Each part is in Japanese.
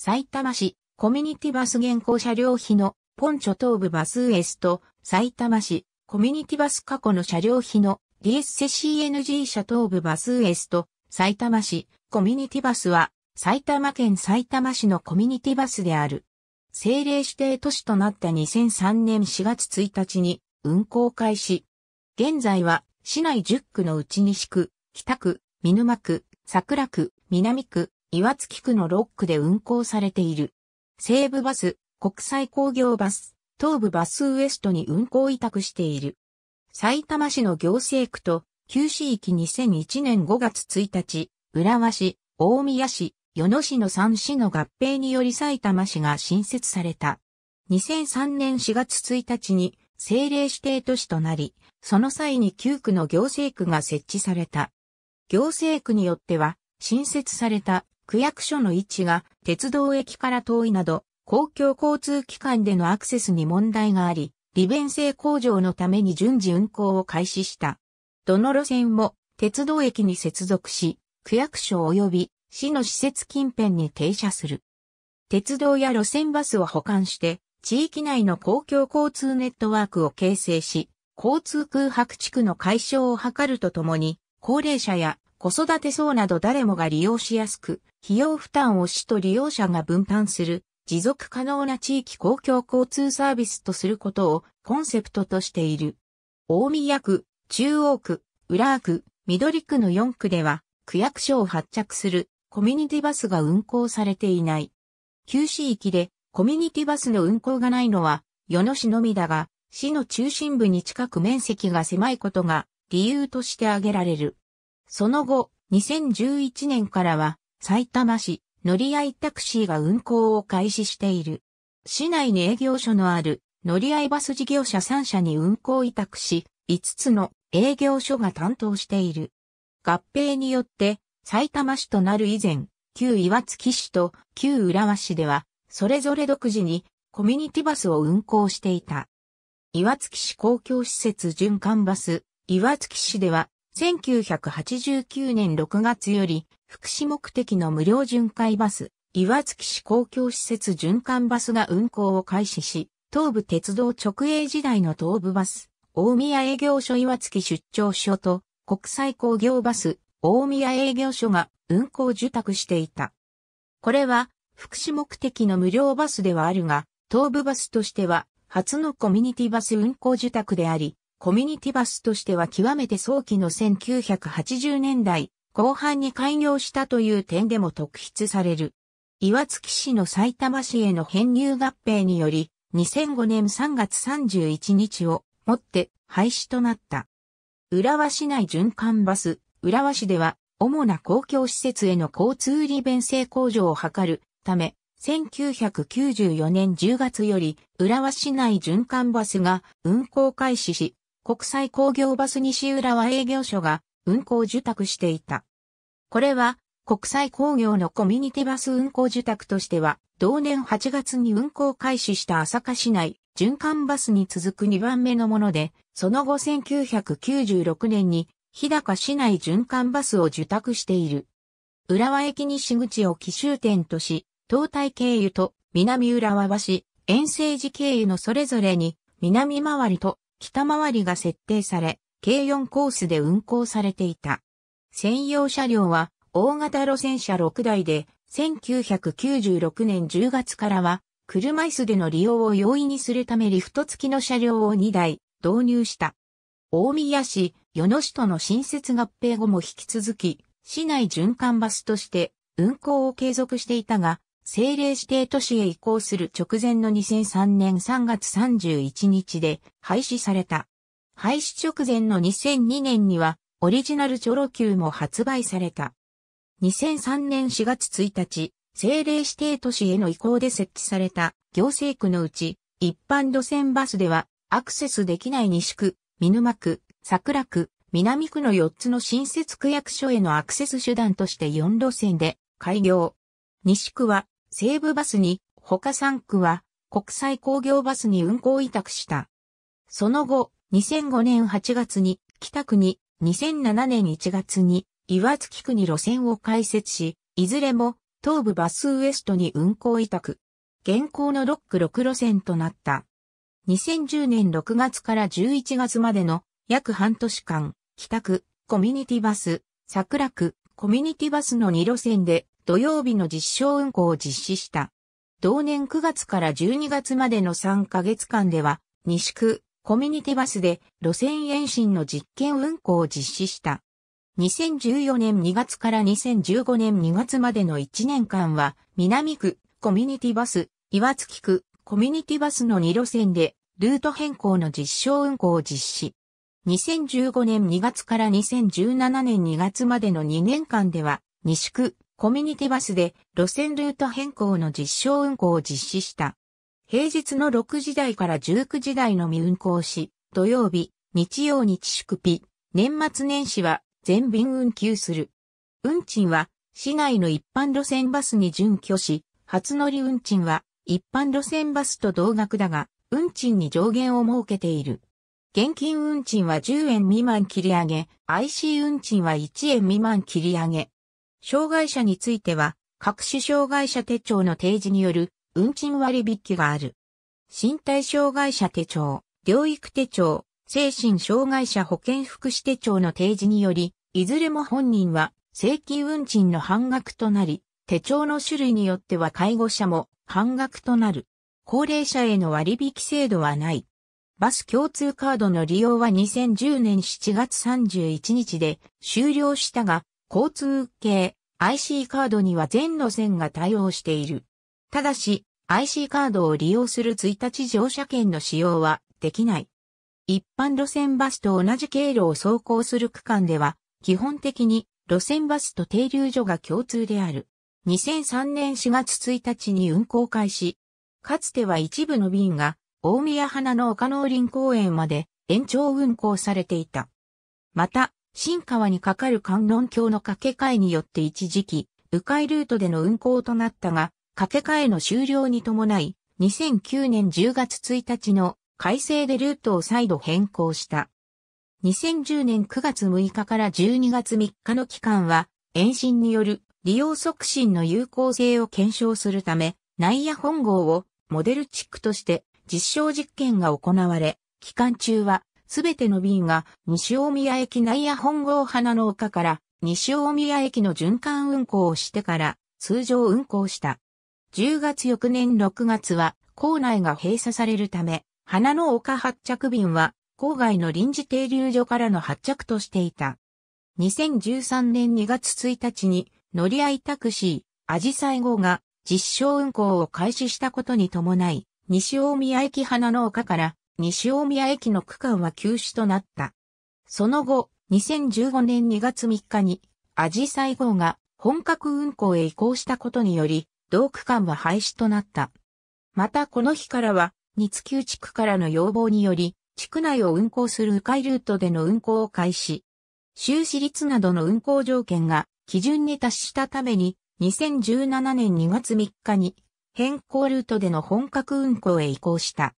埼玉市、コミュニティバス現行車両費の、ポンチョ東部バスウエスト、埼玉市、コミュニティバス過去の車両費の、リエッセ CNG 車東部バスウエスト、埼玉市、コミュニティバスは、埼玉県埼玉市のコミュニティバスである。政令指定都市となった2003年4月1日に運行開始。現在は市内10区のうち西区、北区、見沼区、桜区、南区、岩槻区のロックで運行されている。西部バス、国際工業バス、東部バスウエストに運行委託している。埼玉市の行政区と、旧市域2001年5月1日、浦和市、大宮市、与野市の3市の合併により埼玉市が新設された。2003年4月1日に政令指定都市となり、その際に9区の行政区が設置された。行政区によっては、新設された区役所の位置が鉄道駅から遠いなど、公共交通機関でのアクセスに問題があり、利便性向上のために順次運行を開始した。どの路線も鉄道駅に接続し、区役所及び市の施設近辺に停車する。鉄道や路線バスを保管して、地域内の公共交通ネットワークを形成し、交通空白地区の解消を図るとともに、高齢者や子育て層など誰もが利用しやすく、費用負担を市と利用者が分担する、持続可能な地域公共交通サービスとすることをコンセプトとしている。大宮区、中央区、浦和区、緑区の4区では、区役所を発着するコミュニティバスが運行されていない。旧市域でコミュニティバスの運行がないのは、与野市のみだが、市の中心部に近く面積が狭いことが理由として挙げられる。その後、2011年からは埼玉市乗り合いタクシーが運行を開始している。市内に営業所のある乗り合いバス事業者3社に運行委託し、5つの営業所が担当している。合併によって埼玉市となる以前、旧岩槻市と旧浦和市では、それぞれ独自にコミュニティバスを運行していた。岩槻市公共施設循環バス、岩槻市では1989年6月より、福祉目的の無料巡回バス、岩槻市公共施設循環バスが運行を開始し、東武鉄道直営時代の東武バス、大宮営業所岩槻出張所と、国際工業バス、大宮営業所が運行受託していた。これは、福祉目的の無料バスではあるが、東武バスとしては、初のコミュニティバス運行受託であり、コミュニティバスとしては極めて早期の1980年代後半に開業したという点でも特筆される。岩槻市の埼玉市への編入合併により、2005年3月31日をもって廃止となった。浦和市内循環バス、浦和市では主な公共施設への交通利便性向上を図るため、1994年10月より浦和市内循環バスが運行開始し、国際工業バス西浦和営業所が運行受託していた。これは国際工業のコミュニティバス運行受託としては、同年8月に運行開始した朝霞市内循環バスに続く2番目のもので、その後1996年に日高市内循環バスを受託している。浦和駅西口を奇襲点とし、東大経由と南浦和橋、遠征時経由のそれぞれに南回りと北回りが設定され、軽4コースで運行されていた。専用車両は大型路線車6台で、1996年10月からは、車椅子での利用を容易にするためリフト付きの車両を2台導入した。大宮市、与野市との新設合併後も引き続き、市内循環バスとして運行を継続していたが、政令指定都市へ移行する直前の2003年3月31日で廃止された。廃止直前の2002年にはオリジナルチョロ Q も発売された。2003年4月1日、政令指定都市への移行で設置された行政区のうち、一般路線バスではアクセスできない西区、見沼区、桜区、南区の4つの新設区役所へのアクセス手段として4路線で開業。西区は西武バスに、他3区は国際工業バスに運行委託した。その後、2005年8月に北区に、2007年1月に岩槻区に路線を開設し、いずれも東部バスウエストに運行委託。現行の6区6路線となった。2010年6月から11月までの約半年間、北区、コミュニティバス、桜区、コミュニティバスの2路線で土曜日の実証運行を実施した。同年9月から12月までの3ヶ月間では、西区、コミュニティバスで路線延伸の実験運行を実施した。2014年2月から2015年2月までの1年間は、南区、コミュニティバス、岩月区、コミュニティバスの2路線で、ルート変更の実証運行を実施。2015年2月から2017年2月までの2年間では、西区、コミュニティバスで路線ルート変更の実証運行を実施した。平日の6時台から19時台のみ運行し、土曜日、日曜日祝日、年末年始は全便運休する。運賃は市内の一般路線バスに準拠し、初乗り運賃は一般路線バスと同額だが、運賃に上限を設けている。現金運賃は10円未満切り上げ、IC 運賃は1円未満切り上げ、障害者については、各種障害者手帳の提示による運賃割引がある。身体障害者手帳、療育手帳、精神障害者保健福祉手帳の提示により、いずれも本人は正規運賃の半額となり、手帳の種類によっては介護者も半額となる。高齢者への割引制度はない。バス共通カードの利用は2010年7月31日で終了したが、交通系 IC カードには全路線が対応している。ただし、IC カードを利用する1日乗車券の使用はできない。一般路線バスと同じ経路を走行する区間では、基本的に路線バスと停留所が共通である。2003年4月1日に運行開始。かつては一部の便が大宮花の丘農林公園まで延長運行されていた。また、新川に架かる観音橋の架け替えによって一時期、迂回ルートでの運行となったが、架け替えの終了に伴い、2009年10月1日の改正でルートを再度変更した。2010年9月6日から12月3日の期間は、延伸による利用促進の有効性を検証するため、内野本号をモデル地区として実証実験が行われ、期間中はすべての便が西大宮駅内や本郷花の丘から西大宮駅の循環運行をしてから通常運行した。10月翌年6月は構内が閉鎖されるため、花の丘発着便は郊外の臨時停留所からの発着としていた。2013年2月1日に乗り合いタクシー、アジサイ号が実証運行を開始したことに伴い、西大宮駅花の丘から西大宮駅の区間は休止となった。その後、2015年2月3日に、アジサイ号が本格運行へ移行したことにより、同区間は廃止となった。またこの日からは、日津地区からの要望により、地区内を運行する迂回ルートでの運行を開始。収支率などの運行条件が基準に達したために、2017年2月3日に変更ルートでの本格運行へ移行した。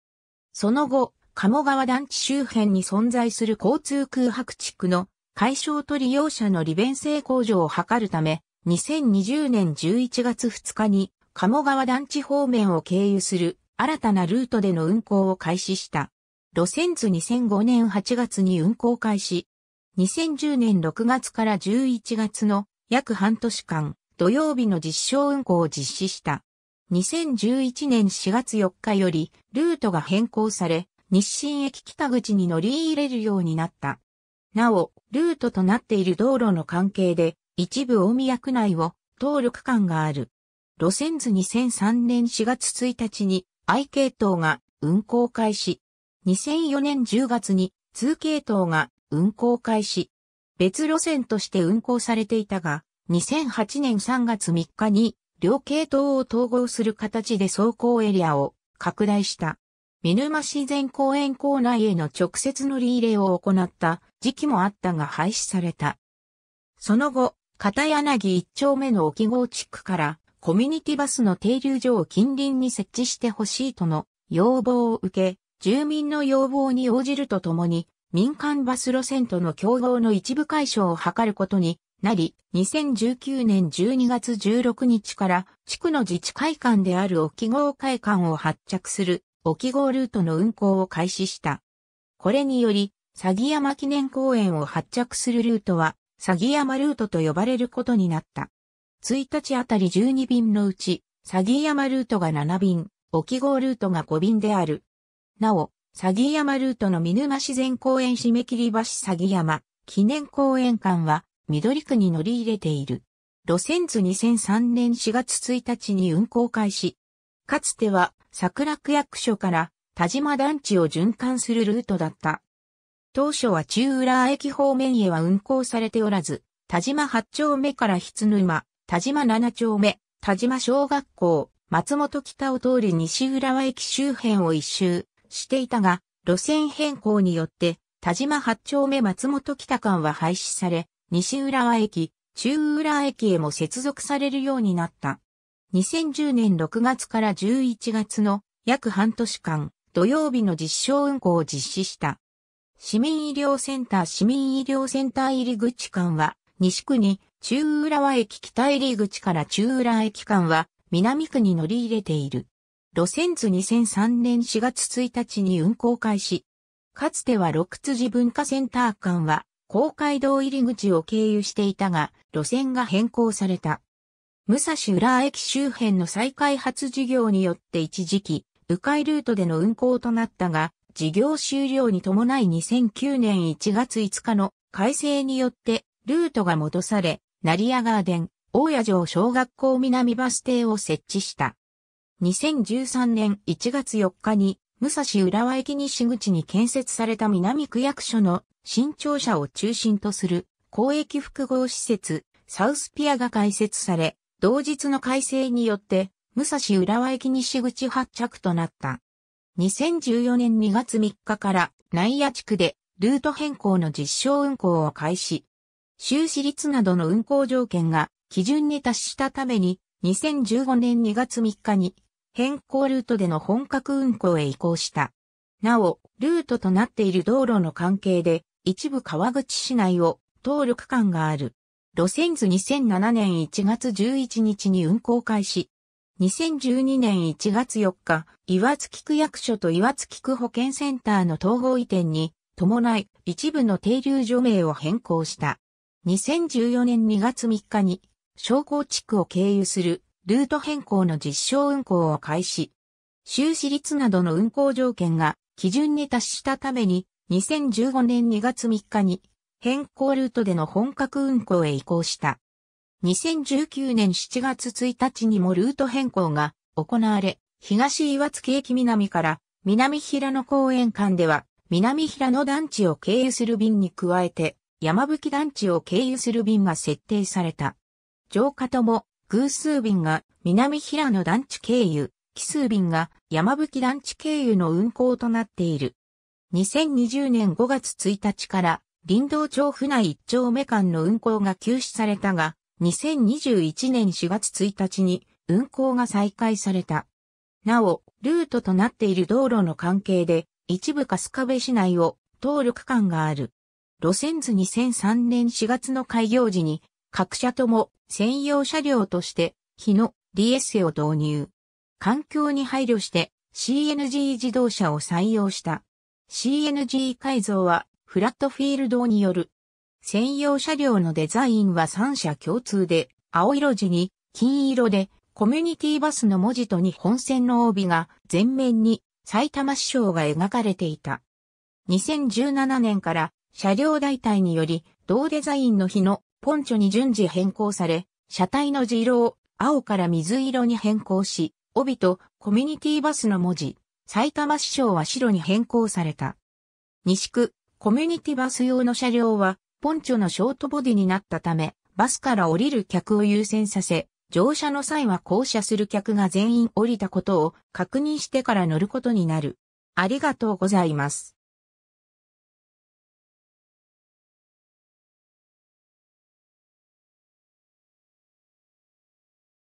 その後、鴨川団地周辺に存在する交通空白地区の解消と利用者の利便性向上を図るため、2020年11月2日に鴨川団地方面を経由する新たなルートでの運行を開始した。路線図2005年8月に運行開始。2010年6月から11月の約半年間、土曜日の実証運行を実施した。2011年4月4日よりルートが変更され、日清駅北口に乗り入れるようになった。なお、ルートとなっている道路の関係で、一部大宮区内を通る区間がある。路線図2003年4月1日に I 系統が運行開始。2004年10月に2系統が運行開始。別路線として運行されていたが、2008年3月3日に両系統を統合する形で走行エリアを拡大した。見沼自然公園構内への直接乗り入れを行った時期もあったが廃止された。その後、片柳一丁目の沖号地区からコミュニティバスの停留所を近隣に設置してほしいとの要望を受け、住民の要望に応じるとともに、民間バス路線との競合の一部解消を図ることになり、2019年12月16日から地区の自治会館である沖号会館を発着する沖号ルートの運行を開始した。これにより、詐欺山記念公園を発着するルートは、詐欺山ルートと呼ばれることになった。1日あたり12便のうち、詐欺山ルートが7便、沖号ルートが5便である。なお、詐欺山ルートの見沼自然公園締め切り橋詐欺山記念公園間は、緑区に乗り入れている。路線図2003年4月1日に運行開始。かつては桜区役所から田島団地を循環するルートだった。当初は中浦駅方面へは運行されておらず、田島8丁目から筆沼、田島7丁目、田島小学校、松本北を通り西浦和駅周辺を一周していたが、路線変更によって、田島8丁目松本北間は廃止され、西浦和駅、中浦和駅へも接続されるようになった。2010年6月から11月の約半年間、土曜日の実証運行を実施した。市民医療センター市民医療センター入り口間は、西区に中浦和駅北入り口から中浦和駅間は、南区に乗り入れている。路線図2003年4月1日に運行開始。かつては六辻文化センター間は、公会堂入り口を経由していたが、路線が変更された。武蔵浦駅周辺の再開発事業によって一時期、迂回ルートでの運行となったが、事業終了に伴い2009年1月5日の改正によってルートが戻され、成谷ガーデン、大谷城小学校南バス停を設置した。2013年1月4日に武蔵浦和駅西口に建設された南区役所の新庁舎を中心とする公益複合施設サウスピアが開設され、同日の改正によって武蔵浦和駅西口発着となった。2014年2月3日から内野地区でルート変更の実証運行を開始。収支率などの運行条件が基準に達したために2015年2月3日に変更ルートでの本格運行へ移行した。なお、ルートとなっている道路の関係で、一部川口市内を通る区間がある。路線図2007年1月11日に運行開始。2012年1月4日、岩月区役所と岩月区保健センターの統合移転に伴い一部の停留所名を変更した。2014年2月3日に商工地区を経由するルート変更の実証運行を開始。収支率などの運行条件が基準に達したために、2015年2月3日に変更ルートでの本格運行へ移行した。2019年7月1日にもルート変更が行われ、東岩月駅南から南平野公園間では南平野団地を経由する便に加えて山吹団地を経由する便が設定された。城下とも偶数便が南平野団地経由、奇数便が山吹団地経由の運行となっている。2020年5月1日から林道町府内1丁目間の運行が休止されたが、2021年4月1日に運行が再開された。なお、ルートとなっている道路の関係で、一部春日部市内を通る区間がある。路線図2003年4月の開業時に各社とも専用車両として日野 DS を導入。環境に配慮して CNG 自動車を採用した。CNG 改造はフラットフィールドによる。専用車両のデザインは3社共通で、青色地に金色でコミュニティバスの文字と日本線の帯が前面に埼玉市章が描かれていた。2017年から車両代替により同デザインの日のポンチョに順次変更され、車体の字色を青から水色に変更し、帯とコミュニティバスの文字、埼玉市長は白に変更された。西区、コミュニティバス用の車両は、ポンチョのショートボディになったため、バスから降りる客を優先させ、乗車の際は降車する客が全員降りたことを確認してから乗ることになる。ありがとうございます。